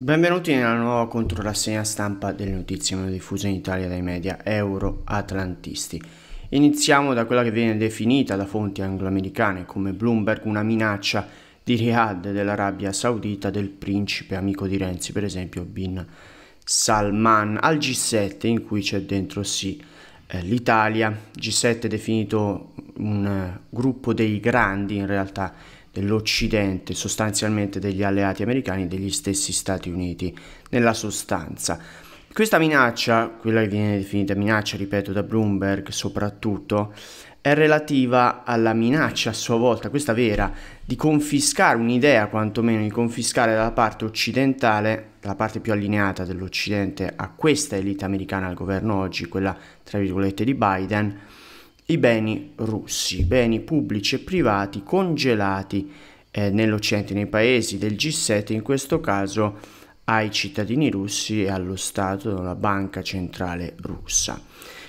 Benvenuti nella nuova controrassegna stampa delle notizie meno diffuse in Italia dai media euro-atlantisti. Iniziamo da quella che viene definita da fonti angloamericane come Bloomberg una minaccia di Riyadh dell'Arabia Saudita del principe amico di Renzi, per esempio Bin Salman, al G7 in cui c'è dentro sì eh, l'Italia, G7 definito un eh, gruppo dei grandi in realtà dell'Occidente, sostanzialmente degli alleati americani e degli stessi Stati Uniti, nella sostanza. Questa minaccia, quella che viene definita minaccia, ripeto, da Bloomberg soprattutto, è relativa alla minaccia a sua volta, questa vera, di confiscare un'idea quantomeno, di confiscare dalla parte occidentale, la parte più allineata dell'Occidente a questa elite americana al governo oggi, quella tra virgolette di Biden, i beni russi, beni pubblici e privati congelati eh, nell'Occidente, nei paesi del G7, in questo caso ai cittadini russi e allo Stato, alla Banca Centrale Russa.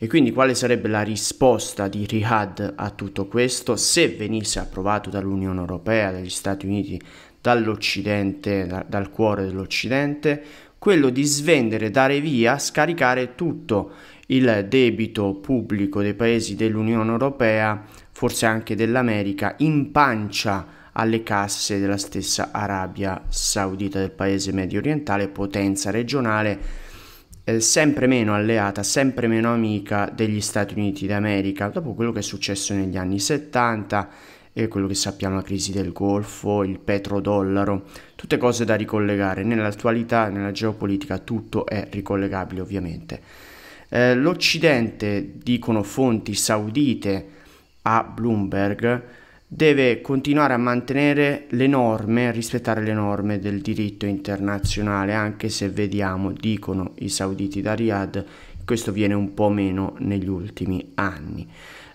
E quindi quale sarebbe la risposta di Riyadh a tutto questo se venisse approvato dall'Unione Europea, dagli Stati Uniti, dall'Occidente, da, dal cuore dell'Occidente? quello di svendere, dare via, scaricare tutto il debito pubblico dei paesi dell'Unione Europea, forse anche dell'America, in pancia alle casse della stessa Arabia Saudita del paese medio orientale, potenza regionale eh, sempre meno alleata, sempre meno amica degli Stati Uniti d'America, dopo quello che è successo negli anni 70 e quello che sappiamo la crisi del Golfo, il petrodollaro, tutte cose da ricollegare. Nell'attualità, nella geopolitica, tutto è ricollegabile ovviamente. Eh, L'Occidente, dicono fonti saudite a Bloomberg, deve continuare a mantenere le norme, rispettare le norme del diritto internazionale, anche se vediamo, dicono i sauditi da Riyadh, questo viene un po' meno negli ultimi anni.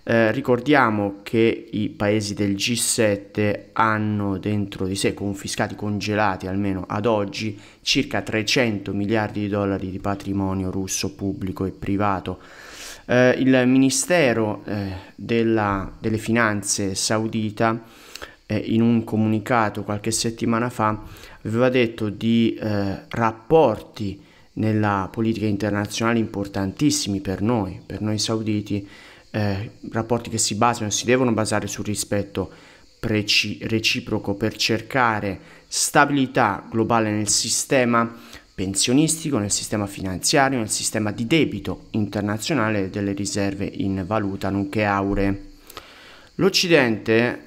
Eh, ricordiamo che i paesi del G7 hanno dentro di sé confiscati, congelati almeno ad oggi, circa 300 miliardi di dollari di patrimonio russo pubblico e privato. Eh, il Ministero eh, della, delle Finanze saudita eh, in un comunicato qualche settimana fa aveva detto di eh, rapporti nella politica internazionale importantissimi per noi, per noi sauditi, eh, rapporti che si basano, si devono basare sul rispetto preci- reciproco per cercare stabilità globale nel sistema pensionistico, nel sistema finanziario, nel sistema di debito internazionale e delle riserve in valuta nonché auree. L'Occidente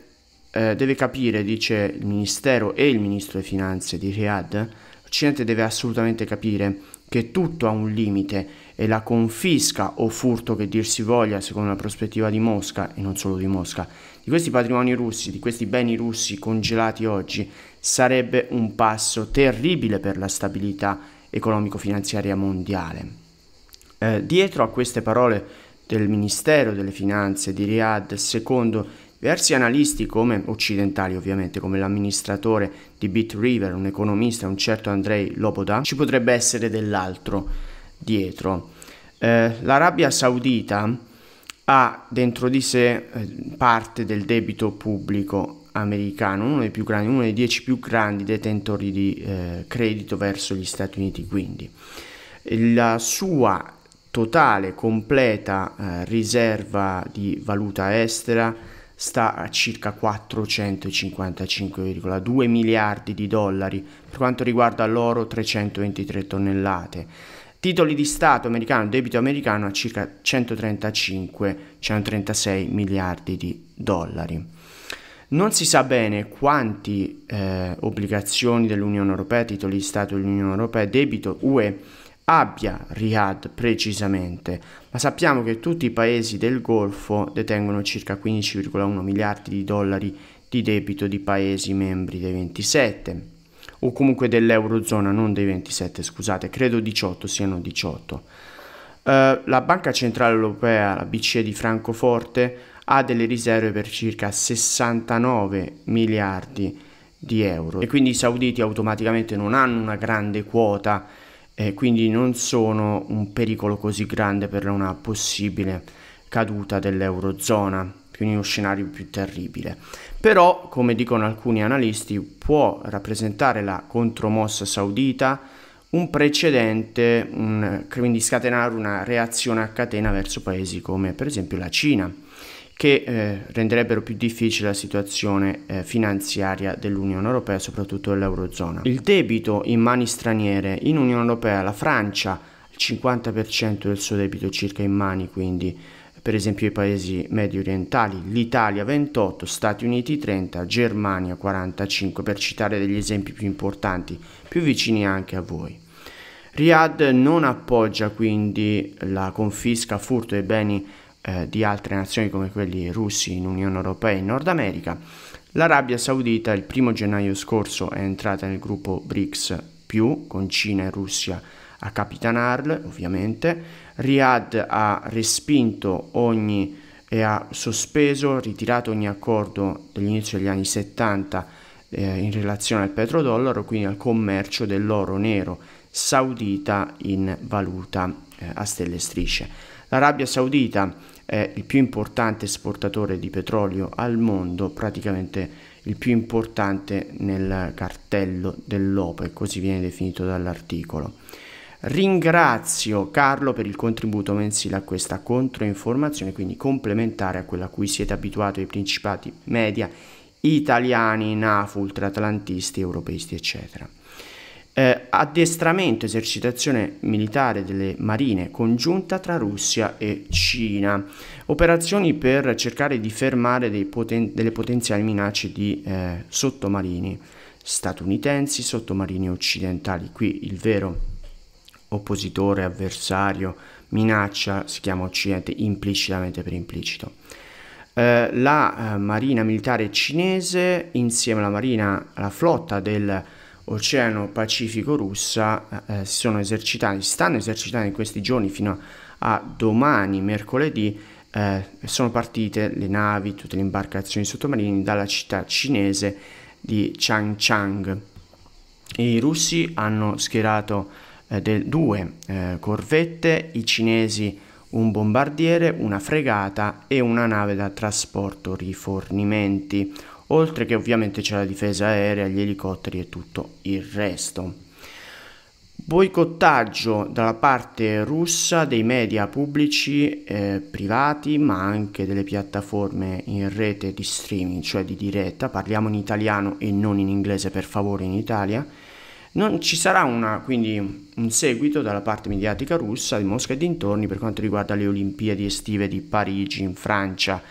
eh, deve capire, dice il Ministero e il Ministro delle Finanze di Riyadh, l'Occidente deve assolutamente capire che tutto ha un limite e la confisca o furto che dir si voglia secondo la prospettiva di Mosca e non solo di Mosca di questi patrimoni russi, di questi beni russi congelati oggi sarebbe un passo terribile per la stabilità economico-finanziaria mondiale. Eh, dietro a queste parole del Ministero delle Finanze di Riyadh, secondo Diversi analisti, come occidentali ovviamente, come l'amministratore di BitRiver, un economista, un certo Andrei Loboda, ci potrebbe essere dell'altro dietro. Eh, L'Arabia Saudita ha dentro di sé eh, parte del debito pubblico americano, uno dei, più grandi, uno dei dieci più grandi detentori di eh, credito verso gli Stati Uniti. Quindi la sua totale, completa eh, riserva di valuta estera sta a circa 455,2 miliardi di dollari, per quanto riguarda l'oro 323 tonnellate titoli di Stato americano, debito americano a circa 135-136 miliardi di dollari. Non si sa bene quanti eh, obbligazioni dell'Unione Europea, titoli di Stato dell'Unione Europea, debito UE abbia Riyadh precisamente, ma sappiamo che tutti i paesi del Golfo detengono circa 15,1 miliardi di dollari di debito di paesi membri dei 27 o comunque dell'Eurozona, non dei 27, scusate, credo 18 siano 18. Uh, eh, la Banca Centrale Europea, la BCE di Francoforte, ha delle riserve per circa 69 miliardi di euro e quindi i sauditi automaticamente non hanno una grande quota e eh, quindi non sono un pericolo così grande per una possibile caduta dell'Eurozona che in uno scenario più terribile. Però, come dicono alcuni analisti, può rappresentare la contromossa saudita un precedente, un, quindi scatenare una reazione a catena verso paesi come per esempio la Cina, che eh, renderebbero più difficile la situazione eh, finanziaria dell'Unione Europea, soprattutto dell'Eurozona. Il debito in mani straniere in Unione Europea, la Francia, il 50% del suo debito circa in mani quindi per esempio i paesi medio orientali, l'Italia 28, Stati Uniti 30, Germania 45, per citare degli esempi più importanti, più vicini anche a voi. Riyadh non appoggia quindi la confisca, furto dei beni eh, di altre nazioni come quelli russi in Unione Europea e in Nord America. L'Arabia Saudita il primo gennaio scorso è entrata nel gruppo BRICS, con Cina e Russia a capitanarle ovviamente, Riyadh ha respinto ogni e ha sospeso, ritirato ogni accordo dell'inizio degli anni 70 eh, in relazione al petrodollaro, quindi al commercio dell'oro nero saudita in valuta eh, a stelle strisce. L'Arabia Saudita è il più importante esportatore di petrolio al mondo, praticamente il più importante nel cartello dell'OPE, così viene definito dall'articolo. Ringrazio Carlo per il contributo mensile a questa controinformazione, quindi complementare a quella a cui siete abituati i principati media italiani, NAF, ultraatlantisti, europeisti, eccetera. Eh, addestramento, esercitazione militare delle marine congiunta tra Russia e Cina, operazioni per cercare di fermare poten delle potenziali minacce di eh, sottomarini statunitensi, sottomarini occidentali. Qui il vero oppositore, avversario, minaccia, si chiama Occidente implicitamente per implicito. Eh, la eh, marina militare cinese insieme alla marina, alla flotta dell'Oceano Pacifico russa eh, eh, si sono esercitati, stanno esercitando in questi giorni fino a domani, mercoledì, eh, sono partite le navi, tutte le imbarcazioni sottomarini dalla città cinese di Changchang. I russi hanno schierato eh, de, due eh, corvette, i cinesi un bombardiere, una fregata e una nave da trasporto rifornimenti, oltre che ovviamente c'è la difesa aerea, gli elicotteri e tutto il resto. Boicottaggio dalla parte russa dei media pubblici, eh, privati, ma anche delle piattaforme in rete di streaming, cioè di diretta, parliamo in italiano e non in inglese per favore in Italia, non ci sarà una, quindi un seguito dalla parte mediatica russa di Mosca e dintorni per quanto riguarda le Olimpiadi estive di Parigi in Francia.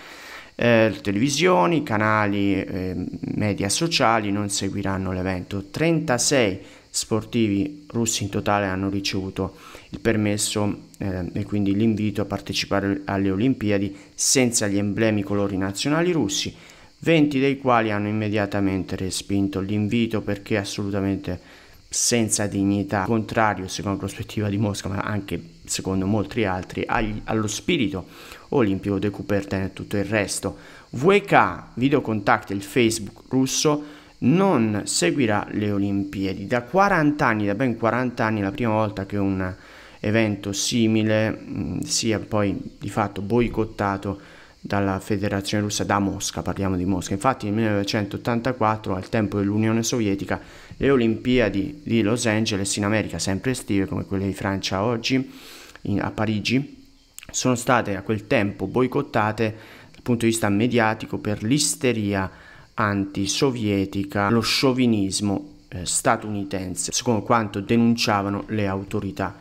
Eh, televisioni, canali, eh, media sociali non seguiranno l'evento. 36 sportivi russi in totale hanno ricevuto il permesso eh, e quindi l'invito a partecipare alle Olimpiadi senza gli emblemi colori nazionali russi, 20 dei quali hanno immediatamente respinto l'invito perché assolutamente senza dignità, contrario secondo la prospettiva di Mosca, ma anche secondo molti altri, agli, allo spirito olimpico di Coubertin e tutto il resto. VK, videocontact, il Facebook russo, non seguirà le Olimpiadi. Da 40 anni, da ben 40 anni, la prima volta che un evento simile mh, mm, sia poi di fatto boicottato dalla Federazione Russa, da Mosca, parliamo di Mosca. Infatti nel 1984, al tempo dell'Unione Sovietica, le Olimpiadi di Los Angeles in America, sempre estive come quelle di Francia oggi, in, a Parigi, sono state a quel tempo boicottate dal punto di vista mediatico per l'isteria antisovietica, lo sciovinismo eh, statunitense, secondo quanto denunciavano le autorità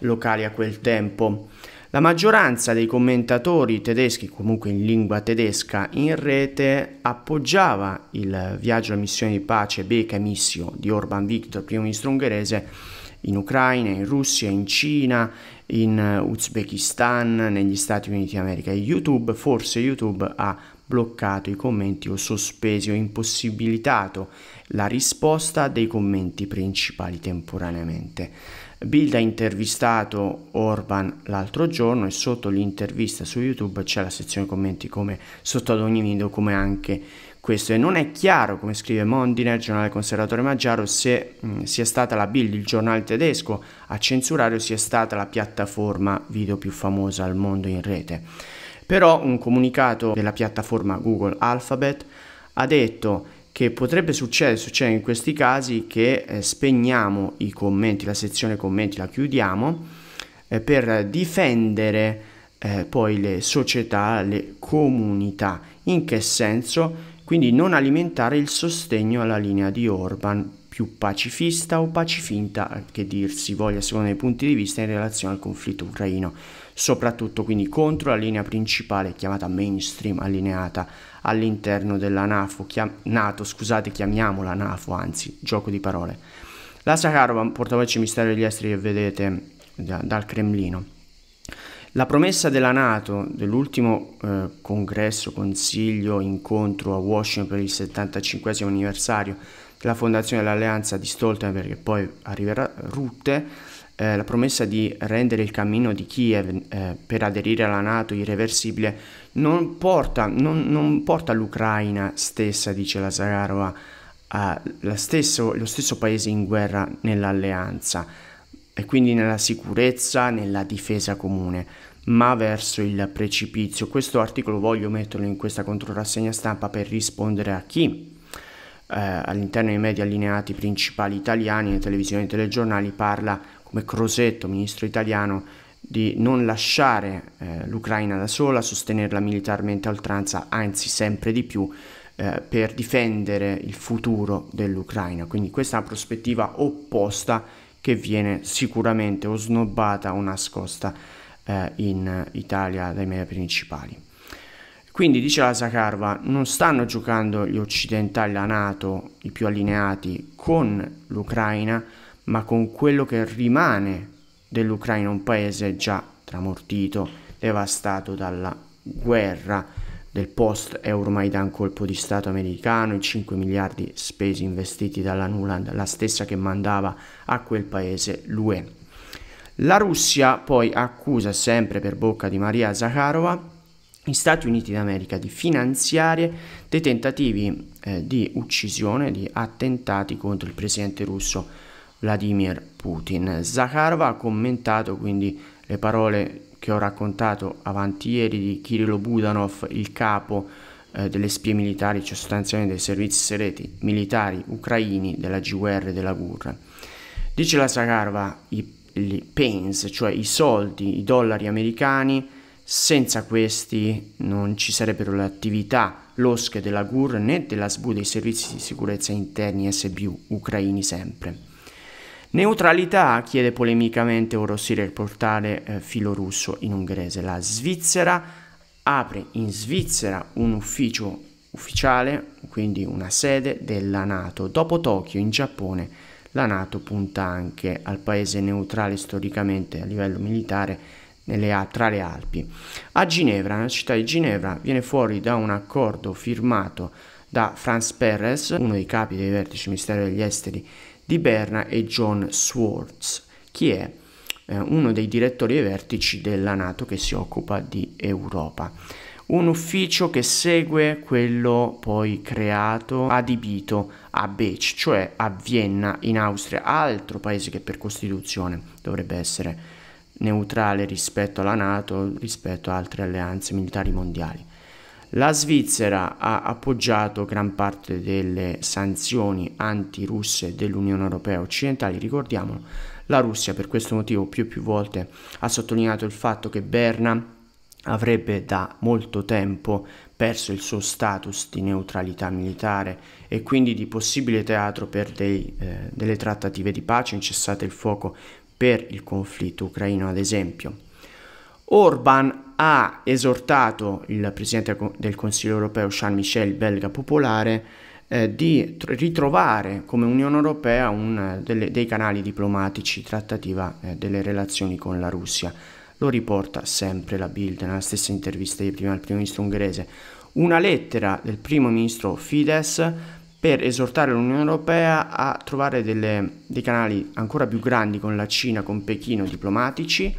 locali a quel tempo. La maggioranza dei commentatori tedeschi, comunque in lingua tedesca, in rete appoggiava il viaggio a missione di pace Beka Missio di Orban Viktor, primo ministro ungherese, in Ucraina, in Russia, in Cina, in eh, Uzbekistan, negli Stati Uniti d'America. YouTube, forse YouTube ha bloccato i commenti o sospesi o impossibilitato la risposta dei commenti principali temporaneamente. Bild ha intervistato Orban l'altro giorno e sotto l'intervista su YouTube c'è la sezione commenti come sotto ad ogni video come anche questo e non è chiaro, come scrive Mondiner, giornale conservatore maggiaro, se mh, mm, sia stata la Bild, il giornale tedesco, a censurare o sia stata la piattaforma video più famosa al mondo in rete. Però un comunicato della piattaforma Google Alphabet ha detto che potrebbe succedere, succede in questi casi che eh, spegniamo i commenti, la sezione commenti la chiudiamo eh, per difendere eh, poi le società, le comunità. In che senso? Quindi non alimentare il sostegno alla linea di Orban più pacifista o pacifinta che dir si voglia secondo i punti di vista in relazione al conflitto ucraino, soprattutto quindi contro la linea principale chiamata mainstream allineata all'interno della NAFO, chiam- NATO, scusate, chiamiamola NAFO, anzi, gioco di parole. La Sakharova, portavoce mistero degli esteri che vedete da, dal Cremlino. La promessa della Nato dell'ultimo eh, congresso, consiglio, incontro a Washington per il 75 anniversario la fondazione dell'alleanza di Stoltenberg e poi arriverà Rutte, eh, la promessa di rendere il cammino di Kiev eh, per aderire alla Nato irreversibile non porta, non, non porta l'Ucraina stessa, dice la Zagarova, lo stesso paese in guerra nell'alleanza e quindi nella sicurezza, nella difesa comune, ma verso il precipizio. Questo articolo voglio metterlo in questa controrassegna stampa per rispondere a chi eh, all'interno dei media allineati principali italiani, in televisioni e telegiornali, parla come Crosetto, ministro italiano, di non lasciare eh, l'Ucraina da sola, sostenerla militarmente a oltranza, anzi sempre di più, eh, per difendere il futuro dell'Ucraina. Quindi questa è una prospettiva opposta che viene sicuramente o snobbata o nascosta eh, in Italia dai media principali. Quindi dice la Zakarva, non stanno giocando gli occidentali, la Nato, i più allineati, con l'Ucraina, ma con quello che rimane dell'Ucraina, un paese già tramortito, devastato dalla guerra del post Euromaidan colpo di Stato americano, i 5 miliardi spesi investiti dalla Nuland, la stessa che mandava a quel paese l'UE. La Russia poi accusa sempre per bocca di Maria Zakharova Stati Uniti d'America di finanziare dei tentativi eh, di uccisione, di attentati contro il presidente russo Vladimir Putin. Zakharova ha commentato quindi le parole che ho raccontato avanti ieri di Kirilo Budanov, il capo eh, delle spie militari, cioè sostanzialmente dei servizi segreti militari ucraini della GUR e della GUR. Dice la Zakharova, i, i pence, cioè i soldi, i dollari americani, senza questi non ci sarebbero le attività losche della GUR né della SBU dei servizi di sicurezza interni SBU ucraini sempre. Neutralità chiede polemicamente Orosiri il portale eh, filorusso in ungherese. La Svizzera apre in Svizzera un ufficio ufficiale, quindi una sede della Nato. Dopo Tokyo in Giappone la Nato punta anche al paese neutrale storicamente a livello militare nelle, tra le Alpi. A Ginevra, nella città di Ginevra, viene fuori da un accordo firmato da Franz Perez, uno dei capi dei vertici ministeri degli Esteri di Berna, e John Swartz, che è eh, uno dei direttori dei vertici della Nato che si occupa di Europa. Un ufficio che segue quello poi creato, adibito a Beach, cioè a Vienna in Austria, altro paese che per costituzione dovrebbe essere neutrale rispetto alla Nato, rispetto ad altre alleanze militari mondiali. La Svizzera ha appoggiato gran parte delle sanzioni antirusse dell'Unione Europea occidentale, ricordiamolo. La Russia per questo motivo più e più volte ha sottolineato il fatto che Berna avrebbe da molto tempo perso il suo status di neutralità militare e quindi di possibile teatro per dei, eh, delle trattative di pace, in cessate il fuoco per il conflitto ucraino, ad esempio. Orban ha esortato il presidente del Consiglio europeo Charles Michel, belga popolare, eh, di ritrovare come Unione Europea un, delle, dei canali diplomatici trattativa eh, delle relazioni con la Russia. Lo riporta sempre la Bild nella stessa intervista di prima al primo ministro ungherese. Una lettera del primo ministro Fidesz per esortare l'Unione Europea a trovare delle, dei canali ancora più grandi con la Cina, con Pechino, diplomatici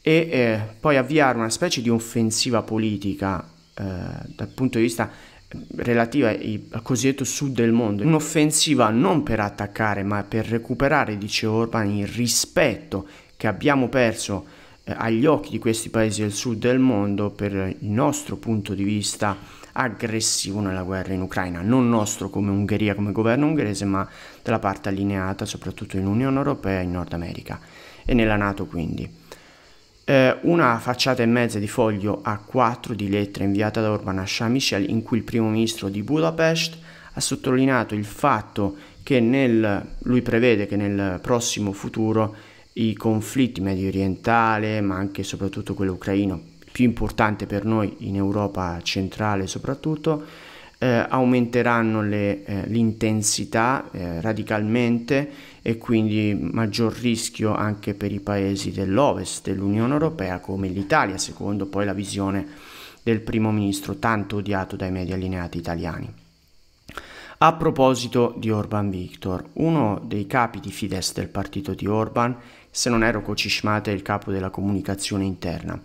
e eh, poi avviare una specie di offensiva politica eh, dal punto di vista eh, relativa al cosiddetto sud del mondo, un'offensiva non per attaccare ma per recuperare, dice Orban, il rispetto che abbiamo perso eh, agli occhi di questi paesi del sud del mondo per il nostro punto di vista aggressivo nella guerra in Ucraina, non nostro come Ungheria, come governo ungherese, ma della parte allineata soprattutto in Unione Europea e in Nord America e nella Nato quindi. Eh, una facciata e mezza di foglio A4 di lettera inviata da Orban a Shah Michel in cui il primo ministro di Budapest ha sottolineato il fatto che nel, lui prevede che nel prossimo futuro i conflitti medio orientale, ma anche e soprattutto quello ucraino, più importante per noi in Europa centrale soprattutto, eh, aumenteranno le, eh, l'intensità eh, radicalmente e quindi maggior rischio anche per i paesi dell'Ovest dell'Unione Europea come l'Italia, secondo poi la visione del primo ministro tanto odiato dai media allineati italiani. A proposito di Orban Victor, uno dei capi di Fidesz del partito di Orban, se non ero Cocishmate, il capo della comunicazione interna,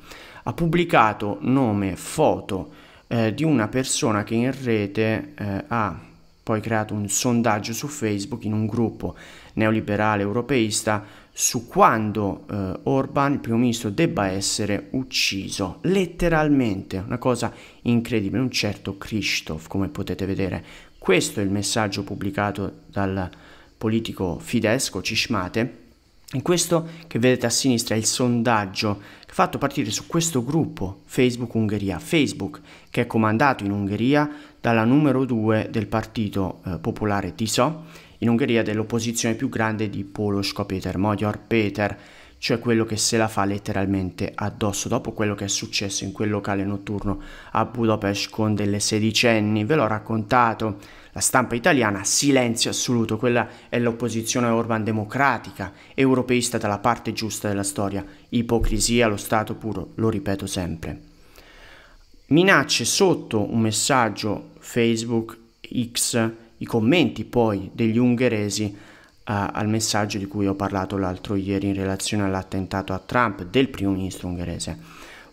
ha pubblicato nome, foto eh, di una persona che in rete eh, ha poi creato un sondaggio su Facebook in un gruppo neoliberale europeista su quando eh, Orban, il primo ministro, debba essere ucciso, letteralmente, una cosa incredibile, un certo Krzysztof, come potete vedere, questo è il messaggio pubblicato dal politico fidesco Cismate. In questo che vedete a sinistra è il sondaggio fatto partire su questo gruppo Facebook Ungheria, Facebook che è comandato in Ungheria dalla numero 2 del partito eh, popolare TISO, in Ungheria dell'opposizione più grande di Polo Peter, Modior Peter, cioè quello che se la fa letteralmente addosso dopo quello che è successo in quel locale notturno a Budapest con delle sedicenni. Ve l'ho raccontato, la stampa italiana, silenzio assoluto, quella è l'opposizione Orban democratica, europeista dalla parte giusta della storia, ipocrisia lo Stato puro, lo ripeto sempre. Minacce sotto un messaggio Facebook X, i commenti poi degli ungheresi a, al messaggio di cui ho parlato l'altro ieri in relazione all'attentato a Trump del primo ministro ungherese.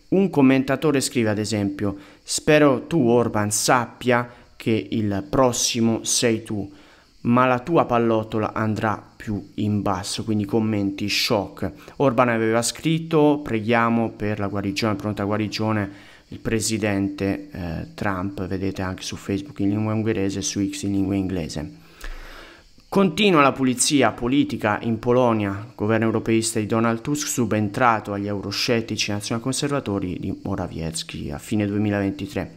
Un commentatore scrive ad esempio Spero tu Orban sappia che il prossimo sei tu, ma la tua pallottola andrà più in basso, quindi commenti shock. Orban aveva scritto preghiamo per la guarigione, pronta guarigione il presidente eh, Trump, vedete anche su Facebook in lingua ungherese e su X in lingua inglese. Continua la pulizia politica in Polonia, governo europeista di Donald Tusk subentrato agli euroscettici nazionalconservatori di Morawiecki a fine 2023.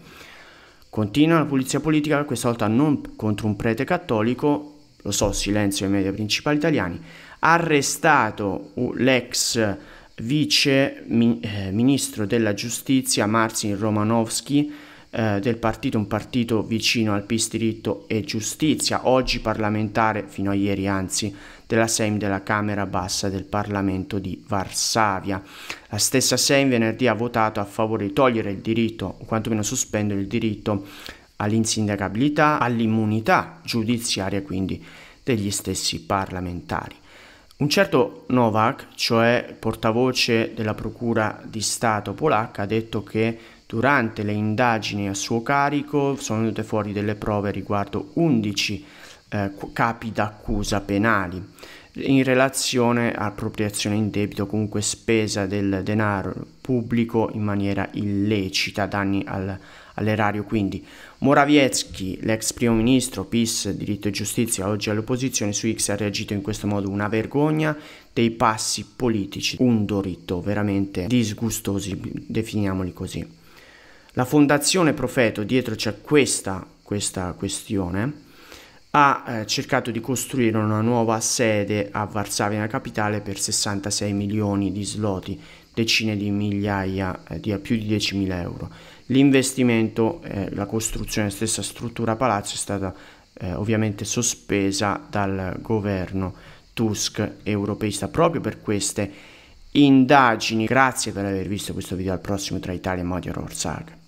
Continua la pulizia politica, questa volta non contro un prete cattolico, lo so, silenzio ai media principali italiani, ha arrestato l'ex vice eh, ministro della giustizia Marcin Romanowski eh, del partito, un partito vicino al PIS diritto e giustizia, oggi parlamentare, fino a ieri anzi, della SEM della Camera Bassa del Parlamento di Varsavia. La stessa SEM venerdì ha votato a favore di togliere il diritto, o quantomeno sospendere il diritto all'insindacabilità, all'immunità giudiziaria quindi degli stessi parlamentari. Un certo Novak, cioè portavoce della Procura di Stato polacca, ha detto che Durante le indagini a suo carico sono venute fuori delle prove riguardo 11 eh, capi d'accusa penali in relazione a appropriazione in debito, comunque spesa del denaro pubblico in maniera illecita, danni al, all'erario. Quindi Morawiecki, l'ex primo ministro PIS, diritto e giustizia, oggi all'opposizione, su X ha reagito in questo modo una vergogna dei passi politici, un dorito veramente disgustosi, definiamoli così. La Fondazione Profeto, dietro c'è questa, questa questione, ha eh, cercato di costruire una nuova sede a Varsavia capitale per 66 milioni di sloti, decine di migliaia, eh, di più di 10.000 euro. L'investimento, eh, la costruzione della stessa struttura palazzo è stata eh, ovviamente sospesa dal governo Tusk europeista proprio per queste indagini. Grazie per aver visto questo video, al prossimo tra Italia e Modi Magyarország.